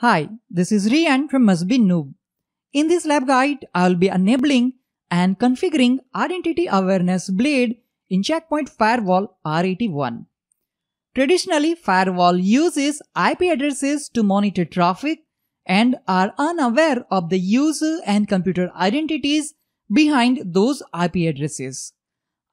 Hi, this is Rian from Must Be Noob. In this lab guide, I will be enabling and configuring Identity Awareness Blade in Checkpoint Firewall R81. Traditionally, firewall uses IP addresses to monitor traffic and are unaware of the user and computer identities behind those IP addresses.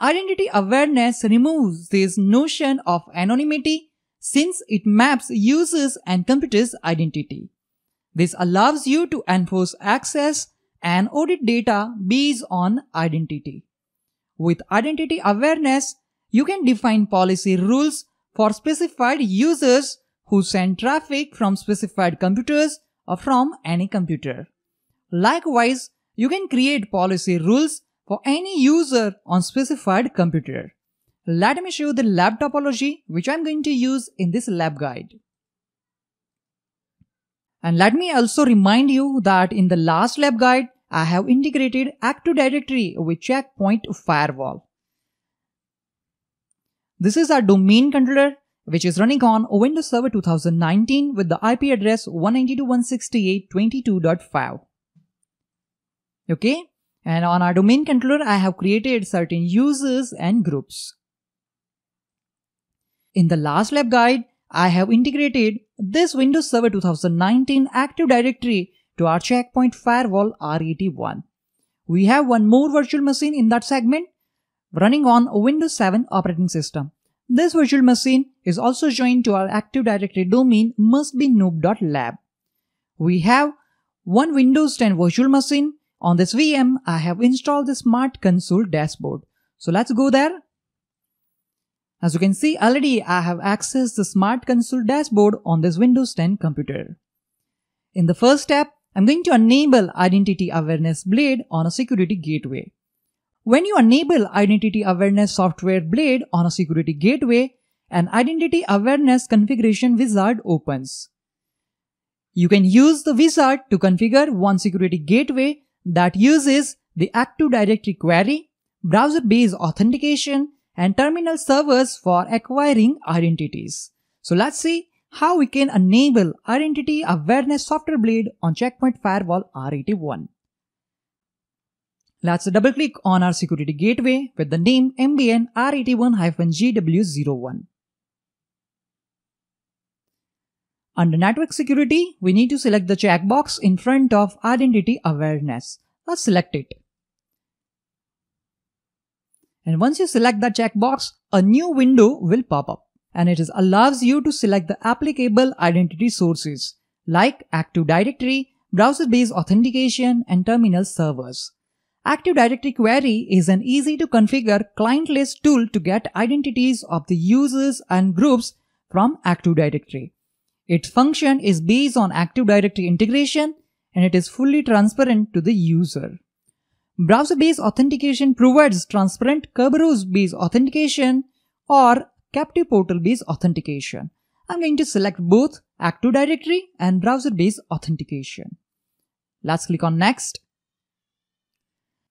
Identity awareness removes this notion of anonymity since it maps users and computers' identity. This allows you to enforce access and audit data based on identity. With identity awareness, you can define policy rules for specified users who send traffic from specified computers or from any computer. Likewise, you can create policy rules for any user on specified computer. Let me show you the lab topology which I'm going to use in this lab guide. And let me also remind you that in the last lab guide, I have integrated Active Directory with Checkpoint Firewall. This is our domain controller which is running on Windows Server 2019 with the IP address 192.168.22.5. Okay, and on our domain controller I have created certain users and groups. In the last lab guide, I have integrated this Windows Server 2019 Active Directory to our checkpoint firewall R81. We have one more virtual machine in that segment running on a Windows 7 operating system. This virtual machine is also joined to our Active Directory domain must be noob.lab. We have one Windows 10 virtual machine. On this VM, I have installed the Smart Console dashboard. So let's go there as you can see, already I have accessed the Smart Console dashboard on this Windows 10 computer. In the first step, I'm going to enable Identity Awareness Blade on a security gateway. When you enable Identity Awareness Software Blade on a security gateway, an Identity Awareness Configuration Wizard opens. You can use the wizard to configure one security gateway that uses the Active Directory query, browser-based authentication, and terminal servers for acquiring identities. So let's see how we can enable Identity Awareness Software Blade on Checkpoint Firewall R81. Let's double click on our security gateway with the name MBN R81-GW01. Under network security, we need to select the checkbox in front of identity awareness. Let's select it. And once you select that checkbox, a new window will pop up and it allows you to select the applicable identity sources like Active Directory, browser-based authentication, and terminal servers. Active Directory Query is an easy to configure client-less tool to get identities of the users and groups from Active Directory. Its function is based on Active Directory integration and it is fully transparent to the user. Browser-based authentication provides transparent Kerberos-based authentication or captive portal-based authentication. I'm going to select both Active Directory and browser-based authentication. Let's click on Next.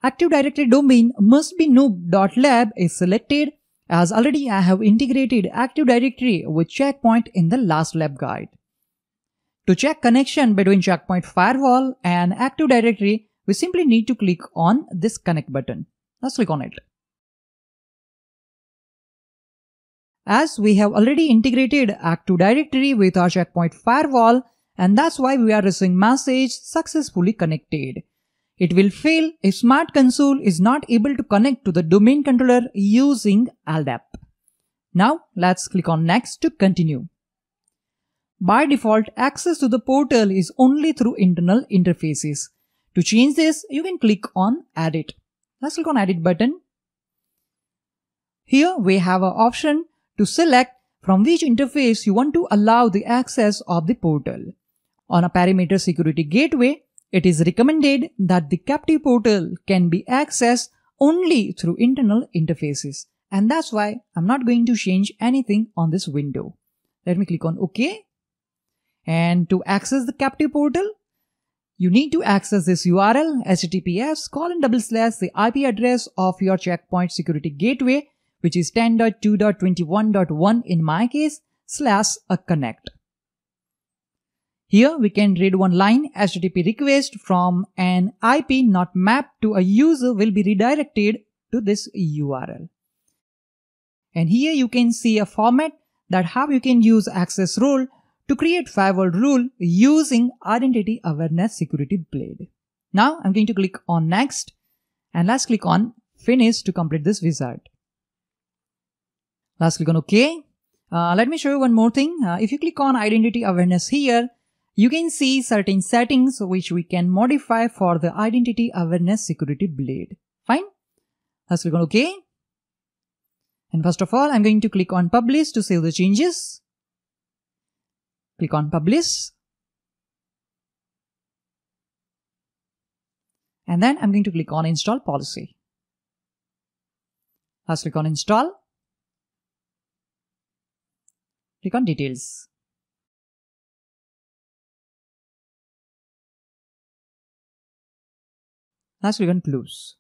Active Directory domain must be noob.lab is selected as already I have integrated Active Directory with Checkpoint in the last lab guide. To check connection between Checkpoint firewall and Active Directory, we simply need to click on this connect button. Let's click on it. As we have already integrated Act2 directory with our checkpoint firewall and that's why we are receiving message successfully connected. It will fail if Smart Console is not able to connect to the domain controller using LDAP. Now let's click on next to continue. By default, access to the portal is only through internal interfaces. To change this, you can click on edit. Let's click on edit button. Here we have an option to select from which interface you want to allow the access of the portal. On a perimeter security gateway, it is recommended that the captive portal can be accessed only through internal interfaces. And that's why I'm not going to change anything on this window. Let me click on OK. And to access the captive portal, you need to access this URL https colon double slash the IP address of your checkpoint security gateway which is 10.2.21.1 in my case slash a connect. Here we can read one line HTTP request from an IP not mapped to a user will be redirected to this URL. And here you can see a format that how you can use access rule to create firewall rule using identity awareness security blade. Now I'm going to click on next and last click on finish to complete this wizard. Last click on OK. Uh, let me show you one more thing. Uh, if you click on identity awareness here, you can see certain settings which we can modify for the identity awareness security blade. Fine. Let's click on OK. And first of all, I'm going to click on publish to save the changes. Click on publish. And then I'm going to click on install policy. Let's click on install. Click on details. Let's click on close.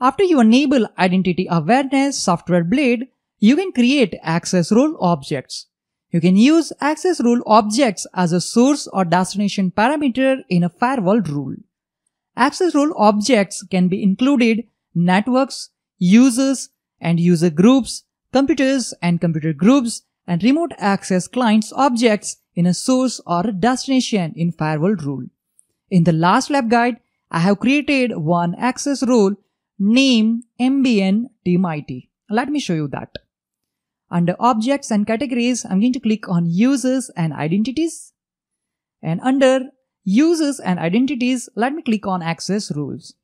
After you enable Identity Awareness Software Blade, you can create access role objects you can use access rule objects as a source or destination parameter in a firewall rule. Access rule objects can be included networks, users and user groups, computers and computer groups, and remote access clients objects in a source or a destination in firewall rule. In the last lab guide, I have created one access rule name mbn tmit. Let me show you that. Under objects and categories, I'm going to click on users and identities. And under users and identities, let me click on access rules.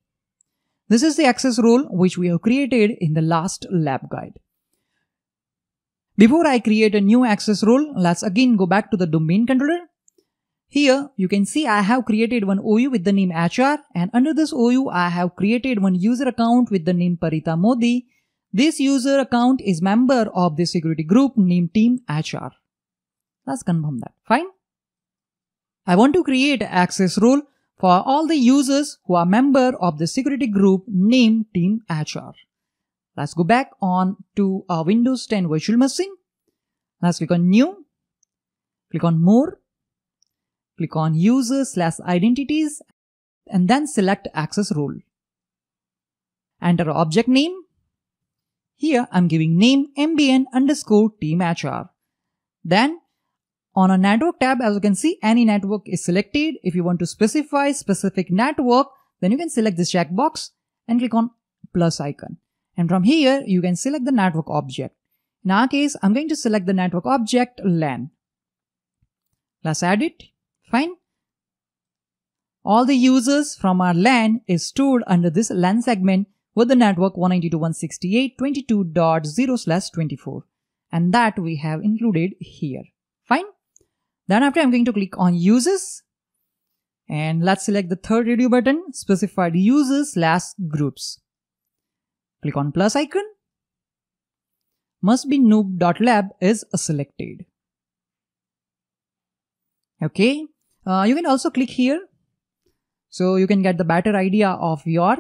This is the access rule which we have created in the last lab guide. Before I create a new access rule, let's again go back to the domain controller. Here you can see I have created one OU with the name HR and under this OU I have created one user account with the name Parita Modi this user account is member of the security group named Team HR. Let's confirm that. Fine. I want to create access rule for all the users who are member of the security group named Team HR. Let's go back on to our Windows 10 virtual machine. Let's click on new. Click on more. Click on user slash identities and then select access rule. Enter object name here I'm giving name mbn underscore teamhr. Then on a network tab, as you can see, any network is selected. If you want to specify specific network, then you can select this checkbox and click on plus icon. And from here, you can select the network object. In our case, I'm going to select the network object LAN. Let's add it. Fine. All the users from our LAN is stored under this LAN segment with the network 192.168.22.0/24 and that we have included here. Fine. Then after I'm going to click on uses and let's select the third radio button specified uses Last groups. Click on plus icon. Must be noob.lab is selected. Okay. Uh, you can also click here. So you can get the better idea of your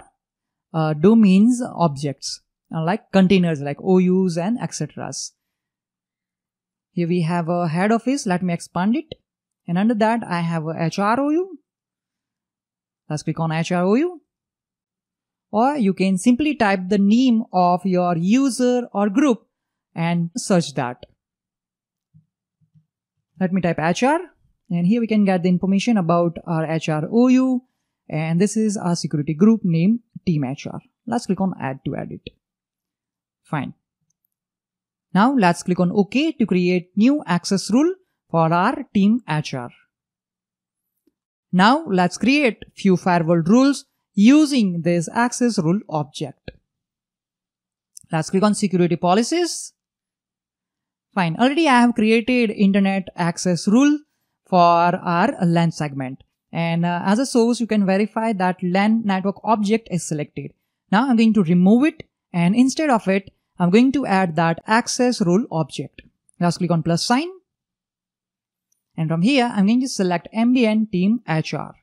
uh, do means objects, uh, like containers, like OUs and etc. Here we have a head office. Let me expand it. And under that, I have a HROU. Let's click on HROU. Or you can simply type the name of your user or group and search that. Let me type HR. And here we can get the information about our HROU. And this is our security group name team HR. Let's click on add to edit. Fine. Now let's click on OK to create new access rule for our team HR. Now let's create few firewall rules using this access rule object. Let's click on security policies. Fine. Already I have created internet access rule for our LAN segment. And uh, as a source, you can verify that LAN network object is selected. Now I'm going to remove it and instead of it, I'm going to add that access rule object. Just click on plus sign. And from here, I'm going to select MBN team HR.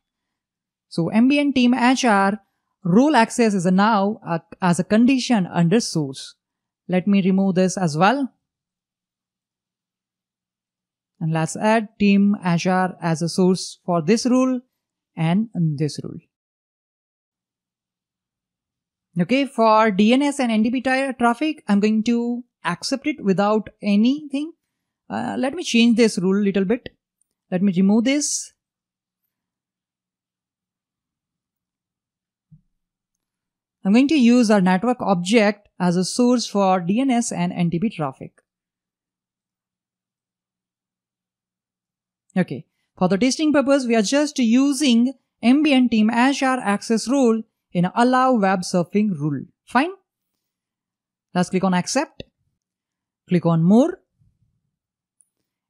So MBN team HR role access is now uh, as a condition under source. Let me remove this as well. And let's add team Azure as a source for this rule and this rule. Okay, for DNS and NTP traffic, I'm going to accept it without anything. Uh, let me change this rule a little bit. Let me remove this. I'm going to use our network object as a source for DNS and NTP traffic. Okay. For the testing purpose, we are just using MBN team as our access rule in allow web surfing rule. Fine. Let's click on accept. Click on more.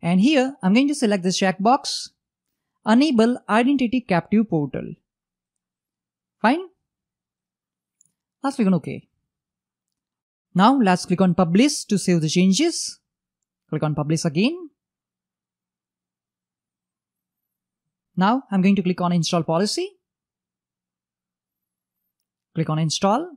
And here I'm going to select this checkbox. Enable identity captive portal. Fine. Let's click on OK. Now let's click on publish to save the changes. Click on publish again. Now I'm going to click on install policy. Click on install.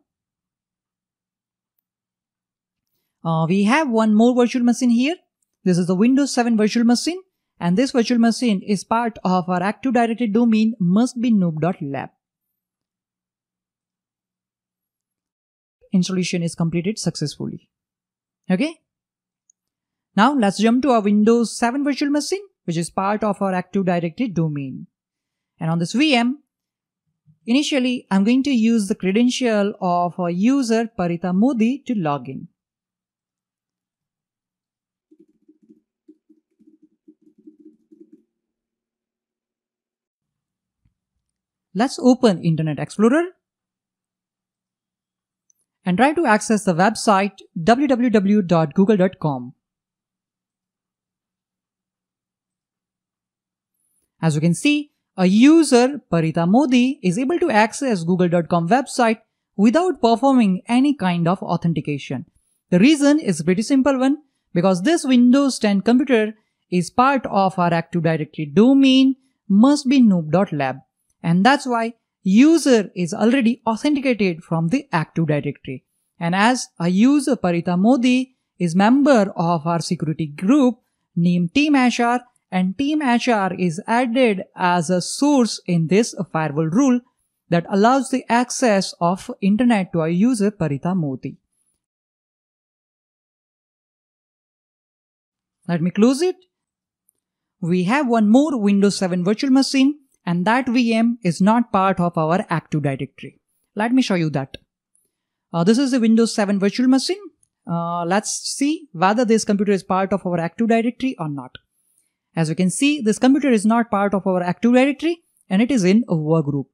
Uh, we have one more virtual machine here. This is the Windows 7 virtual machine and this virtual machine is part of our Active Directory domain must be noob.lab. Installation is completed successfully. Okay. Now let's jump to our Windows 7 virtual machine which is part of our Active Directory domain. And on this VM, initially I'm going to use the credential of our user Parita Modi to log in. Let's open Internet Explorer and try to access the website www.google.com. As you can see, a user, Parita Modi, is able to access google.com website without performing any kind of authentication. The reason is pretty simple one, because this Windows 10 computer is part of our Active Directory domain must be noob.lab and that's why user is already authenticated from the Active Directory. And as a user Parita Modi is member of our security group named Team Ashar and Team HR is added as a source in this firewall rule that allows the access of internet to our user Parita Moti. Let me close it. We have one more Windows 7 virtual machine and that VM is not part of our Active Directory. Let me show you that. Uh, this is the Windows 7 virtual machine. Uh, let's see whether this computer is part of our Active Directory or not. As we can see, this computer is not part of our active directory and it is in a workgroup.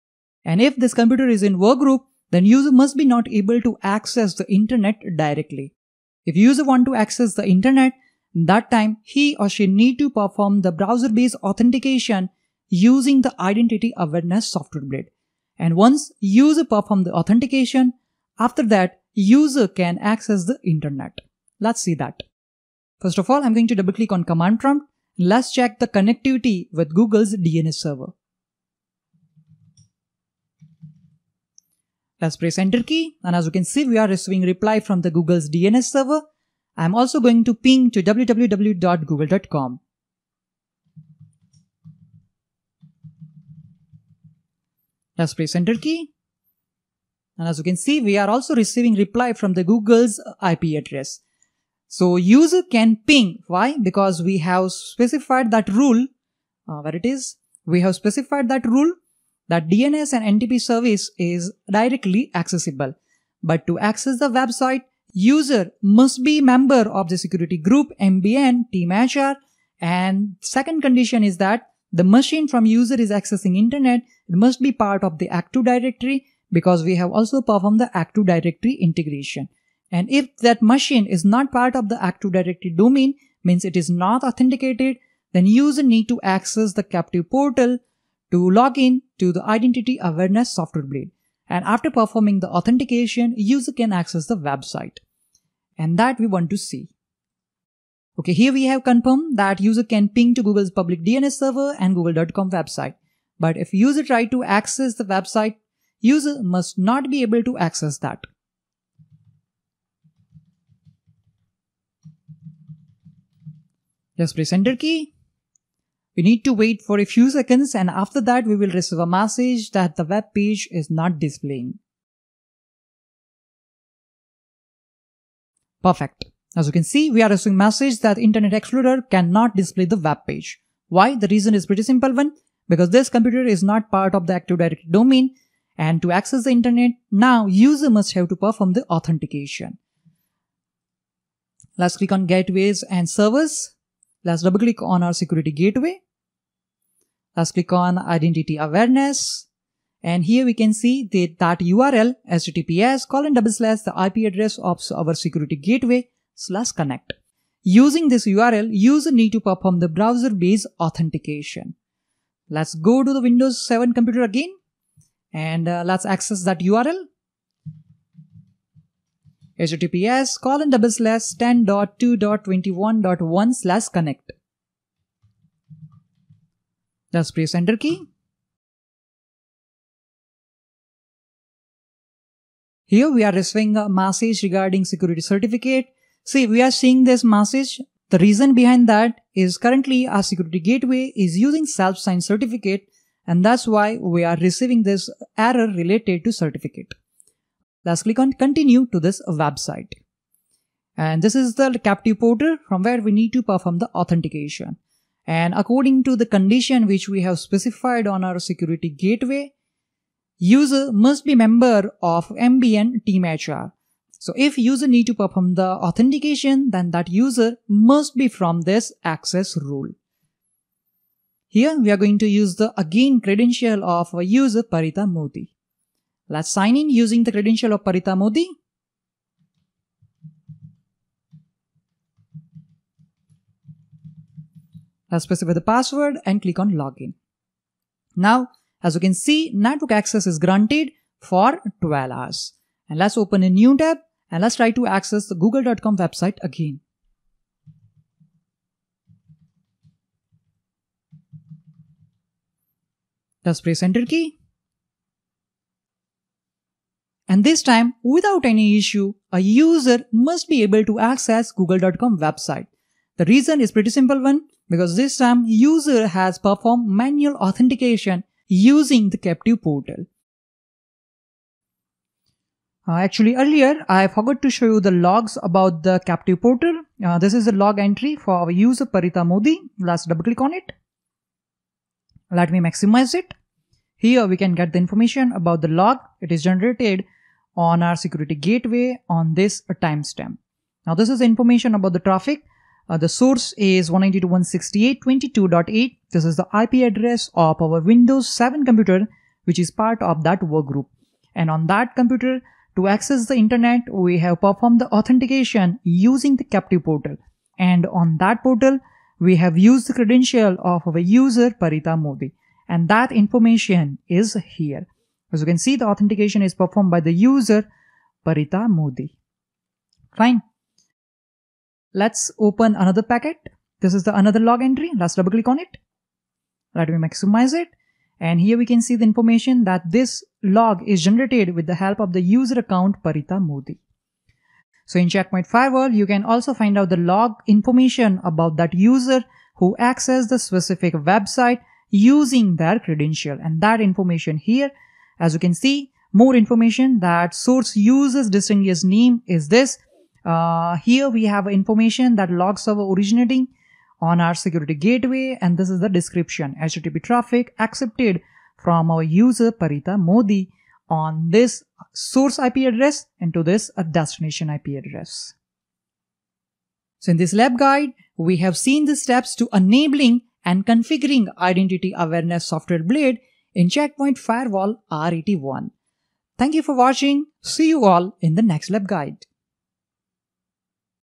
And if this computer is in workgroup, then user must be not able to access the internet directly. If user want to access the internet, that time he or she need to perform the browser-based authentication using the identity awareness software blade. And once user perform the authentication, after that user can access the internet. Let's see that. First of all, I'm going to double click on command prompt Let's check the connectivity with Google's DNS server. Let's press enter key and as you can see we are receiving reply from the Google's DNS server. I'm also going to ping to www.google.com. Let's press enter key and as you can see we are also receiving reply from the Google's IP address. So user can ping. Why? Because we have specified that rule uh, where it is. We have specified that rule that DNS and NTP service is directly accessible. But to access the website, user must be member of the security group, MBN, Team Azure. And second condition is that the machine from user is accessing internet. It must be part of the Active Directory because we have also performed the Active Directory integration. And if that machine is not part of the Active Directory domain, means it is not authenticated, then user need to access the captive portal to log in to the Identity Awareness Software Blade. And after performing the authentication, user can access the website. And that we want to see. Okay, here we have confirmed that user can ping to Google's public DNS server and google.com website. But if user try to access the website, user must not be able to access that. Just press enter key. We need to wait for a few seconds and after that we will receive a message that the web page is not displaying. Perfect. As you can see, we are receiving message that Internet Explorer cannot display the web page. Why? The reason is pretty simple one. Because this computer is not part of the Active Directory domain and to access the internet, now user must have to perform the authentication. Let's click on gateways and servers. Let's double click on our security gateway. Let's click on identity awareness. And here we can see the, that URL https colon double slash the IP address of our security gateway slash connect. Using this URL, user need to perform the browser-based authentication. Let's go to the Windows 7 computer again and uh, let's access that URL https colon double slash 10.2.21.1 slash connect. Just press enter key. Here we are receiving a message regarding security certificate. See, we are seeing this message. The reason behind that is currently our security gateway is using self-signed certificate and that's why we are receiving this error related to certificate. Let's click on continue to this website. And this is the captive portal from where we need to perform the authentication. And according to the condition which we have specified on our security gateway, user must be member of MBN Team HR. So if user need to perform the authentication, then that user must be from this access rule. Here we are going to use the again credential of user Parita Modi. Let's sign in using the credential of Parita Modi. Let's specify the password and click on login. Now, as you can see, network access is granted for 12 hours. And let's open a new tab and let's try to access the google.com website again. Let's press enter key and this time, without any issue, a user must be able to access google.com website. The reason is pretty simple one, because this time user has performed manual authentication using the captive portal. Uh, actually earlier I forgot to show you the logs about the captive portal. Uh, this is the log entry for our user Parita Modi. Let's double click on it. Let me maximize it. Here we can get the information about the log. It is generated on our security gateway on this timestamp. Now this is information about the traffic. Uh, the source is 192.168.22.8. This is the IP address of our Windows 7 computer, which is part of that workgroup. And on that computer, to access the internet, we have performed the authentication using the captive portal. And on that portal, we have used the credential of our user Parita Modi. And that information is here. As you can see, the authentication is performed by the user Parita Modi. Fine. Let's open another packet. This is the another log entry. Let's double click on it. Let me maximize it. And here we can see the information that this log is generated with the help of the user account Parita Modi. So in Checkpoint Firewall, you can also find out the log information about that user who accessed the specific website using their credential. And that information here as you can see, more information that source uses distinguished name is this. Uh, here we have information that log server originating on our security gateway and this is the description HTTP traffic accepted from our user Parita Modi on this source IP address into this a destination IP address. So in this lab guide, we have seen the steps to enabling and configuring identity awareness software blade in Checkpoint Firewall R81. Thank you for watching. See you all in the next lab guide.